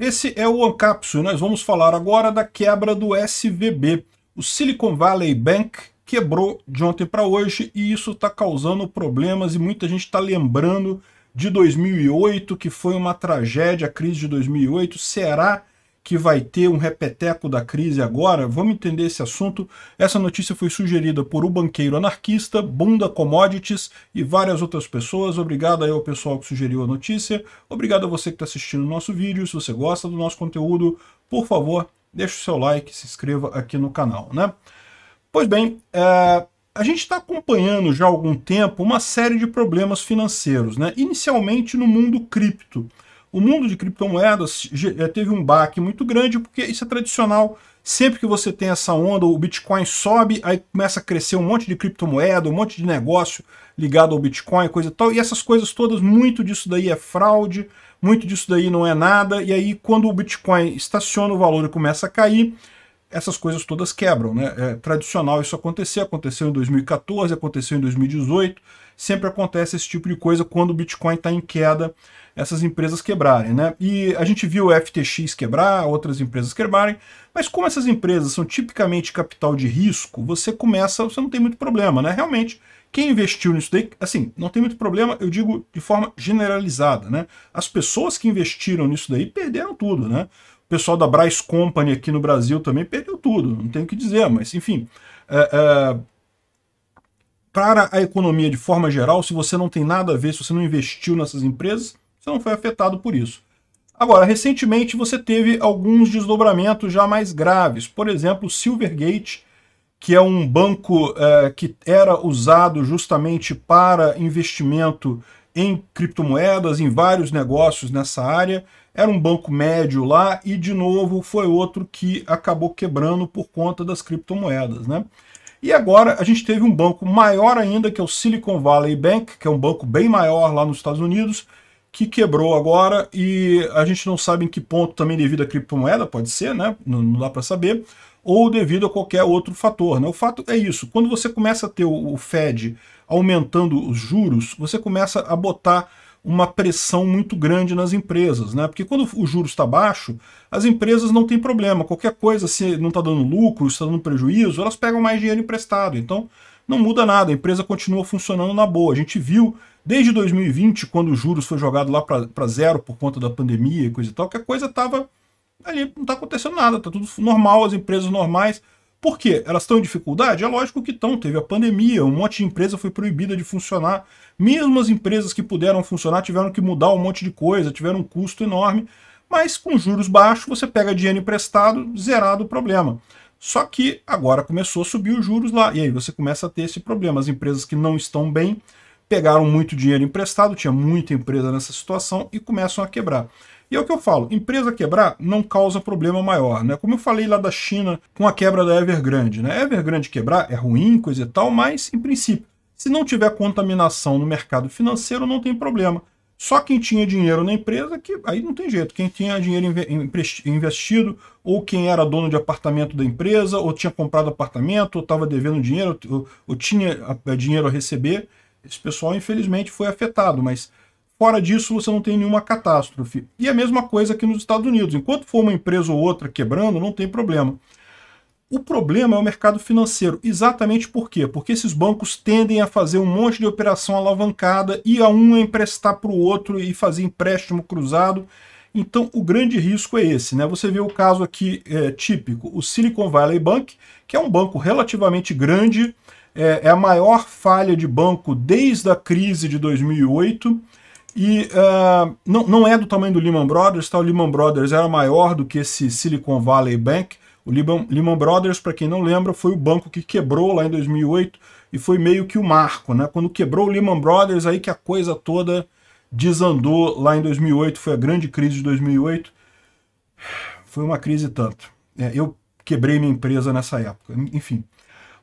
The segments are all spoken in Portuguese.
Esse é o ANCAPS e nós vamos falar agora da quebra do SVB. O Silicon Valley Bank quebrou de ontem para hoje e isso está causando problemas e muita gente está lembrando de 2008, que foi uma tragédia, a crise de 2008. Será que vai ter um repeteco da crise agora? Vamos entender esse assunto. Essa notícia foi sugerida por O Banqueiro Anarquista, Bunda Commodities e várias outras pessoas. Obrigado aí ao pessoal que sugeriu a notícia. Obrigado a você que está assistindo o nosso vídeo. Se você gosta do nosso conteúdo, por favor, deixe o seu like, se inscreva aqui no canal, né? Pois bem, é... a gente está acompanhando já há algum tempo uma série de problemas financeiros, né? Inicialmente no mundo cripto. O mundo de criptomoedas eh, teve um baque muito grande, porque isso é tradicional. Sempre que você tem essa onda, o Bitcoin sobe, aí começa a crescer um monte de criptomoeda, um monte de negócio ligado ao Bitcoin, coisa e tal. E essas coisas todas, muito disso daí é fraude, muito disso daí não é nada. E aí, quando o Bitcoin estaciona o valor e começa a cair, essas coisas todas quebram. Né? É tradicional isso acontecer, aconteceu em 2014, aconteceu em 2018, sempre acontece esse tipo de coisa quando o Bitcoin está em queda, essas empresas quebrarem. Né? E a gente viu o FTX quebrar, outras empresas quebrarem, mas como essas empresas são tipicamente capital de risco, você começa, você não tem muito problema. Né? Realmente, quem investiu nisso daí, assim, não tem muito problema, eu digo de forma generalizada, né? As pessoas que investiram nisso daí perderam tudo, né? pessoal da Bryce Company aqui no Brasil também perdeu tudo, não tem o que dizer, mas enfim. É, é, para a economia de forma geral, se você não tem nada a ver, se você não investiu nessas empresas, você não foi afetado por isso. Agora, recentemente você teve alguns desdobramentos já mais graves. Por exemplo, Silvergate, que é um banco é, que era usado justamente para investimento em criptomoedas, em vários negócios nessa área, era um banco médio lá e, de novo, foi outro que acabou quebrando por conta das criptomoedas. Né? E agora a gente teve um banco maior ainda, que é o Silicon Valley Bank, que é um banco bem maior lá nos Estados Unidos, que quebrou agora e a gente não sabe em que ponto também devido à criptomoeda, pode ser, né? Não, não dá para saber, ou devido a qualquer outro fator. Né? O fato é isso, quando você começa a ter o, o Fed aumentando os juros, você começa a botar uma pressão muito grande nas empresas, né? Porque quando o juros está baixo, as empresas não têm problema. Qualquer coisa, se não está dando lucro, está dando prejuízo, elas pegam mais dinheiro emprestado. Então, não muda nada, a empresa continua funcionando na boa. A gente viu desde 2020, quando o juros foi jogado lá para zero por conta da pandemia e coisa e tal, que a coisa estava ali, não está acontecendo nada, está tudo normal, as empresas normais por quê? Elas estão em dificuldade? É lógico que estão. Teve a pandemia, um monte de empresa foi proibida de funcionar. Mesmo as empresas que puderam funcionar tiveram que mudar um monte de coisa, tiveram um custo enorme. Mas com juros baixos, você pega dinheiro emprestado, zerado o problema. Só que agora começou a subir os juros lá. E aí você começa a ter esse problema. As empresas que não estão bem pegaram muito dinheiro emprestado, tinha muita empresa nessa situação e começam a quebrar. E é o que eu falo, empresa quebrar não causa problema maior, né? Como eu falei lá da China com a quebra da Evergrande, né? Evergrande quebrar é ruim, coisa e tal, mas em princípio, se não tiver contaminação no mercado financeiro, não tem problema. Só quem tinha dinheiro na empresa, que aí não tem jeito. Quem tinha dinheiro investido, ou quem era dono de apartamento da empresa, ou tinha comprado apartamento, ou estava devendo dinheiro, ou, ou tinha eh, dinheiro a receber, esse pessoal infelizmente foi afetado, mas Fora disso, você não tem nenhuma catástrofe. E a mesma coisa aqui nos Estados Unidos. Enquanto for uma empresa ou outra quebrando, não tem problema. O problema é o mercado financeiro. Exatamente por quê? Porque esses bancos tendem a fazer um monte de operação alavancada e a um é emprestar para o outro e fazer empréstimo cruzado. Então, o grande risco é esse. Né? Você vê o caso aqui é, típico, o Silicon Valley Bank, que é um banco relativamente grande, é, é a maior falha de banco desde a crise de 2008, e uh, não, não é do tamanho do Lehman Brothers, tá? o Lehman Brothers era maior do que esse Silicon Valley Bank. O Lehman, Lehman Brothers, para quem não lembra, foi o banco que quebrou lá em 2008 e foi meio que o marco. Né? Quando quebrou o Lehman Brothers, aí que a coisa toda desandou lá em 2008, foi a grande crise de 2008. Foi uma crise tanto. É, eu quebrei minha empresa nessa época, enfim.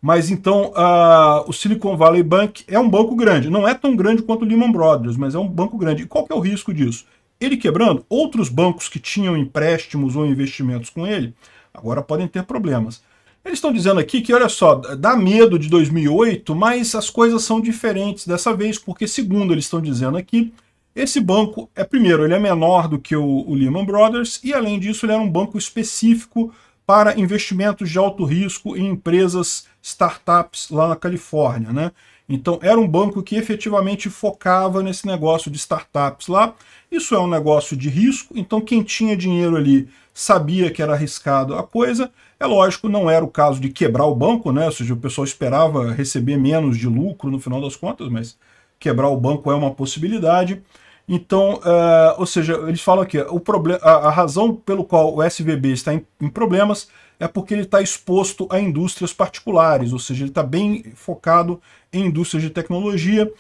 Mas então, uh, o Silicon Valley Bank é um banco grande. Não é tão grande quanto o Lehman Brothers, mas é um banco grande. E qual que é o risco disso? Ele quebrando, outros bancos que tinham empréstimos ou investimentos com ele, agora podem ter problemas. Eles estão dizendo aqui que, olha só, dá medo de 2008, mas as coisas são diferentes dessa vez, porque, segundo eles estão dizendo aqui, esse banco é, primeiro, ele é menor do que o, o Lehman Brothers, e além disso, ele era um banco específico para investimentos de alto risco em empresas, startups lá na Califórnia. Né? Então era um banco que efetivamente focava nesse negócio de startups lá. Isso é um negócio de risco, então quem tinha dinheiro ali sabia que era arriscado a coisa. É lógico, não era o caso de quebrar o banco, né? ou seja, o pessoal esperava receber menos de lucro no final das contas, mas quebrar o banco é uma possibilidade. Então, eh, ou seja, eles falam aqui, o problema, a, a razão pelo qual o SVB está em, em problemas é porque ele está exposto a indústrias particulares, ou seja, ele está bem focado em indústrias de tecnologia.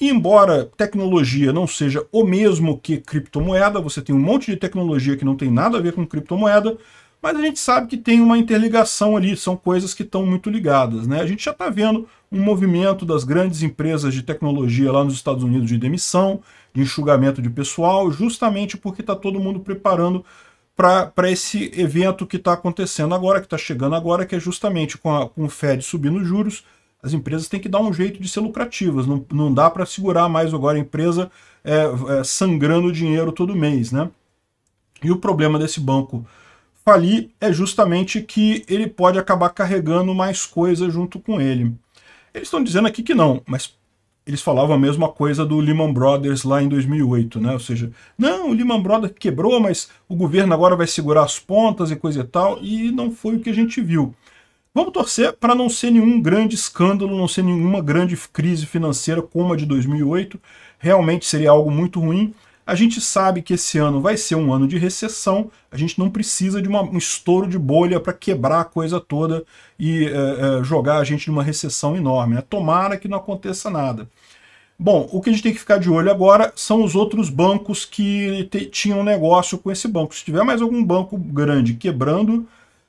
E embora tecnologia não seja o mesmo que criptomoeda, você tem um monte de tecnologia que não tem nada a ver com criptomoeda, mas a gente sabe que tem uma interligação ali, são coisas que estão muito ligadas. Né? A gente já está vendo um movimento das grandes empresas de tecnologia lá nos Estados Unidos de demissão, de enxugamento de pessoal, justamente porque está todo mundo preparando para esse evento que está acontecendo agora, que está chegando agora, que é justamente com, a, com o Fed subindo os juros, as empresas têm que dar um jeito de ser lucrativas, não, não dá para segurar mais agora a empresa é, é, sangrando dinheiro todo mês. né? E o problema desse banco falir é justamente que ele pode acabar carregando mais coisas junto com ele. Eles estão dizendo aqui que não, mas eles falavam a mesma coisa do Lehman Brothers lá em 2008, né? Ou seja, não, o Lehman Brothers quebrou, mas o governo agora vai segurar as pontas e coisa e tal, e não foi o que a gente viu. Vamos torcer para não ser nenhum grande escândalo, não ser nenhuma grande crise financeira como a de 2008. Realmente seria algo muito ruim, a gente sabe que esse ano vai ser um ano de recessão, a gente não precisa de uma, um estouro de bolha para quebrar a coisa toda e é, é, jogar a gente numa recessão enorme. Né? Tomara que não aconteça nada. Bom, o que a gente tem que ficar de olho agora são os outros bancos que tinham negócio com esse banco. Se tiver mais algum banco grande quebrando,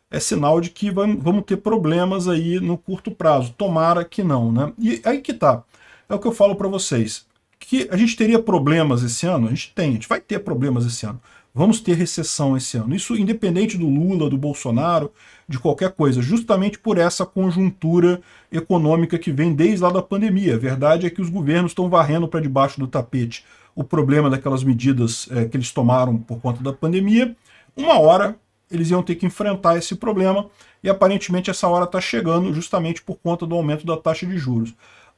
é sinal de que vamos ter problemas aí no curto prazo. Tomara que não, né? E aí que tá. É o que eu falo para vocês que a gente teria problemas esse ano? A gente tem, a gente vai ter problemas esse ano. Vamos ter recessão esse ano. Isso independente do Lula, do Bolsonaro, de qualquer coisa, justamente por essa conjuntura econômica que vem desde lá da pandemia. A verdade é que os governos estão varrendo para debaixo do tapete o problema daquelas medidas é, que eles tomaram por conta da pandemia. Uma hora eles iam ter que enfrentar esse problema e aparentemente essa hora está chegando justamente por conta do aumento da taxa de juros.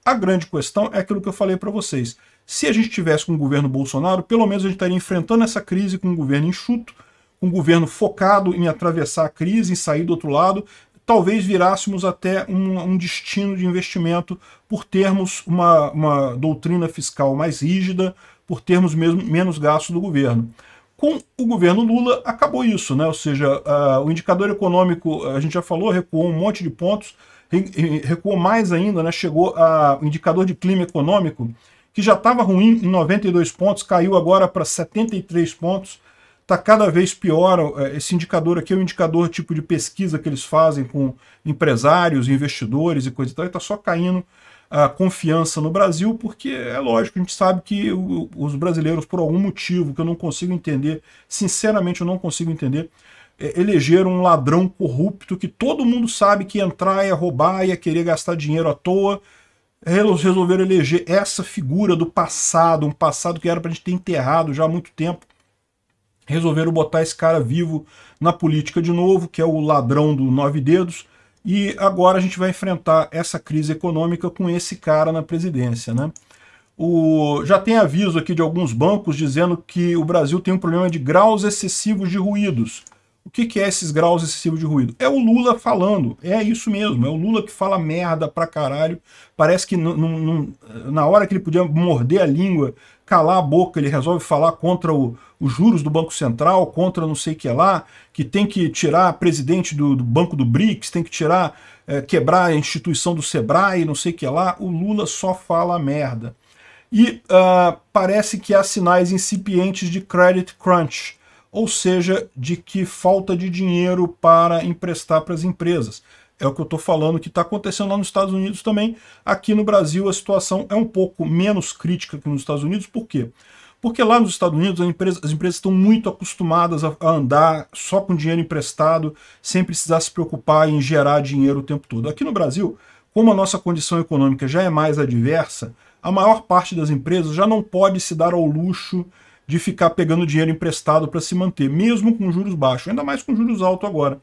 A grande questão é aquilo que eu falei para vocês. Se a gente tivesse com o governo Bolsonaro, pelo menos a gente estaria enfrentando essa crise com um governo enxuto, um governo focado em atravessar a crise, em sair do outro lado, talvez virássemos até um, um destino de investimento por termos uma, uma, doutrina fiscal mais rígida, por termos mesmo menos gasto do governo. Com o governo Lula acabou isso, né? ou seja, uh, o indicador econômico, a gente já falou, recuou um monte de pontos, recuou mais ainda, né? chegou a, o indicador de clima econômico, que já estava ruim em 92 pontos, caiu agora para 73 pontos. Está cada vez pior. É, esse indicador aqui é um indicador tipo de pesquisa que eles fazem com empresários, investidores e coisa e tal. Está só caindo a confiança no Brasil, porque é lógico, a gente sabe que os brasileiros, por algum motivo que eu não consigo entender, sinceramente eu não consigo entender, é, elegeram um ladrão corrupto que todo mundo sabe que ia entrar, ia roubar, ia querer gastar dinheiro à toa, eles resolveram eleger essa figura do passado, um passado que era para a gente ter enterrado já há muito tempo. Resolveram botar esse cara vivo na política de novo, que é o ladrão do nove dedos, e agora a gente vai enfrentar essa crise econômica com esse cara na presidência. Né? O, já tem aviso aqui de alguns bancos dizendo que o Brasil tem um problema de graus excessivos de ruídos. O que, que é esses graus excessivos de ruído? É o Lula falando, é isso mesmo, é o Lula que fala merda pra caralho, parece que na hora que ele podia morder a língua, calar a boca, ele resolve falar contra o, os juros do Banco Central, contra não sei o que lá, que tem que tirar presidente do, do Banco do BRICS, tem que tirar, é, quebrar a instituição do SEBRAE, não sei o que lá, o Lula só fala merda. E uh, parece que há sinais incipientes de credit crunch, ou seja, de que falta de dinheiro para emprestar para as empresas. É o que eu estou falando que está acontecendo lá nos Estados Unidos também. Aqui no Brasil a situação é um pouco menos crítica que nos Estados Unidos. Por quê? Porque lá nos Estados Unidos empresas as empresas estão muito acostumadas a andar só com dinheiro emprestado, sem precisar se preocupar em gerar dinheiro o tempo todo. Aqui no Brasil, como a nossa condição econômica já é mais adversa, a maior parte das empresas já não pode se dar ao luxo de ficar pegando dinheiro emprestado para se manter, mesmo com juros baixos, ainda mais com juros altos agora.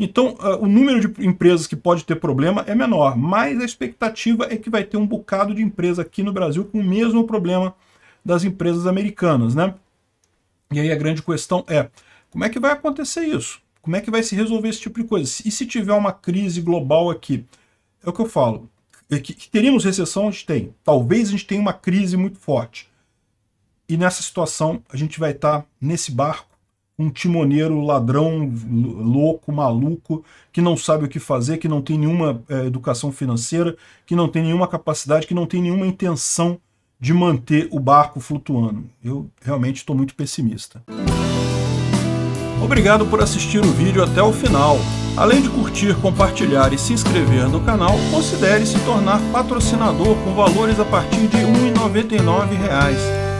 Então, ah, o número de empresas que pode ter problema é menor, mas a expectativa é que vai ter um bocado de empresa aqui no Brasil com o mesmo problema das empresas americanas, né? E aí a grande questão é, como é que vai acontecer isso? Como é que vai se resolver esse tipo de coisa? E se tiver uma crise global aqui? É o que eu falo. É que, que teríamos recessão, a gente tem. Talvez a gente tenha uma crise muito forte. E nessa situação, a gente vai estar tá nesse barco, um timoneiro ladrão, louco, maluco, que não sabe o que fazer, que não tem nenhuma é, educação financeira, que não tem nenhuma capacidade, que não tem nenhuma intenção de manter o barco flutuando. Eu realmente estou muito pessimista. Obrigado por assistir o vídeo até o final. Além de curtir, compartilhar e se inscrever no canal, considere se tornar patrocinador com valores a partir de R$ 1,99